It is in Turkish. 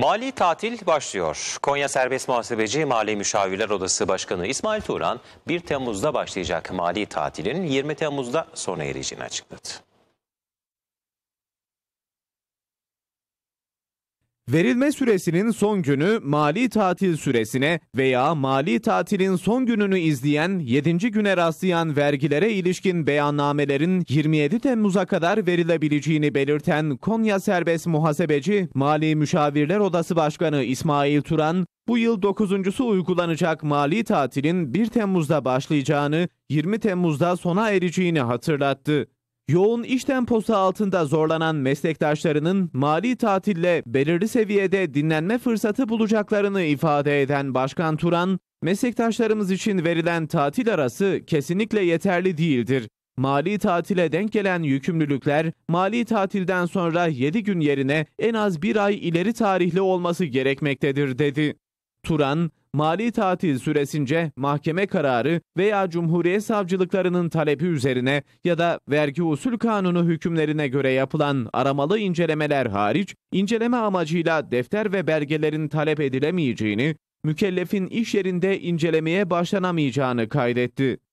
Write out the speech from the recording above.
Mali tatil başlıyor. Konya Serbest Muhasebeci Mali Müşavirler Odası Başkanı İsmail Turan 1 Temmuz'da başlayacak mali tatilin 20 Temmuz'da sona ereceğini açıkladı. Verilme süresinin son günü mali tatil süresine veya mali tatilin son gününü izleyen 7. güne rastlayan vergilere ilişkin beyannamelerin 27 Temmuz'a kadar verilebileceğini belirten Konya Serbest Muhasebeci Mali Müşavirler Odası Başkanı İsmail Turan, bu yıl dokuzuncusu uygulanacak mali tatilin 1 Temmuz'da başlayacağını, 20 Temmuz'da sona ereceğini hatırlattı. Yoğun iş temposu altında zorlanan meslektaşlarının mali tatille belirli seviyede dinlenme fırsatı bulacaklarını ifade eden Başkan Turan, meslektaşlarımız için verilen tatil arası kesinlikle yeterli değildir. Mali tatile denk gelen yükümlülükler, mali tatilden sonra 7 gün yerine en az bir ay ileri tarihli olması gerekmektedir dedi. Turan, mali tatil süresince mahkeme kararı veya Cumhuriyet savcılıklarının talebi üzerine ya da vergi usul kanunu hükümlerine göre yapılan aramalı incelemeler hariç inceleme amacıyla defter ve belgelerin talep edilemeyeceğini, mükellefin iş yerinde incelemeye başlanamayacağını kaydetti.